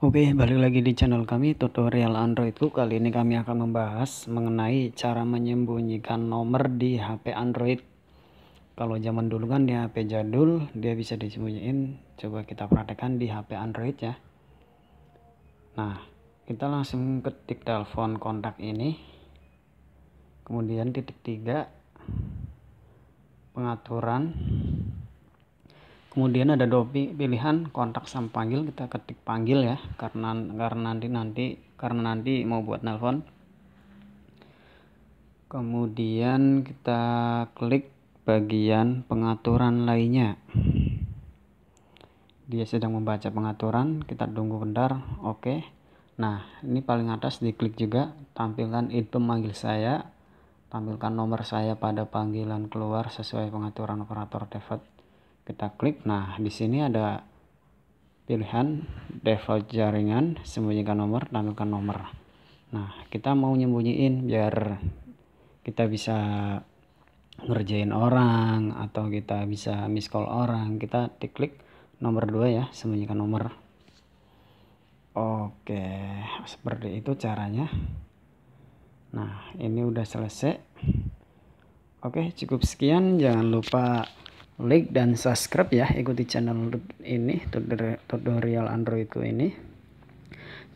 Oke, balik lagi di channel kami tutorial Androidku. Kali ini kami akan membahas mengenai cara menyembunyikan nomor di HP Android. Kalau zaman dulu kan di HP jadul dia bisa disembunyiin. Coba kita praktekkan di HP Android ya. Nah, kita langsung ketik telepon kontak ini. Kemudian titik tiga pengaturan kemudian ada dua pilihan kontak sama panggil kita ketik panggil ya karena karena nanti nanti karena nanti mau buat nelpon kemudian kita klik bagian pengaturan lainnya dia sedang membaca pengaturan kita tunggu bentar oke nah ini paling atas diklik juga tampilkan itu pemanggil saya tampilkan nomor saya pada panggilan keluar sesuai pengaturan operator default kita klik nah di sini ada pilihan default jaringan sembunyikan nomor tampilkan nomor nah kita mau nyembunyiin biar kita bisa ngerjain orang atau kita bisa miss call orang kita diklik nomor 2 ya sembunyikan nomor oke seperti itu caranya nah ini udah selesai oke cukup sekian jangan lupa like dan subscribe ya ikuti channel ini tutorial Androidku ini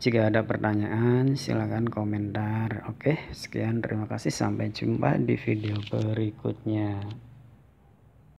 jika ada pertanyaan silahkan komentar oke sekian terima kasih sampai jumpa di video berikutnya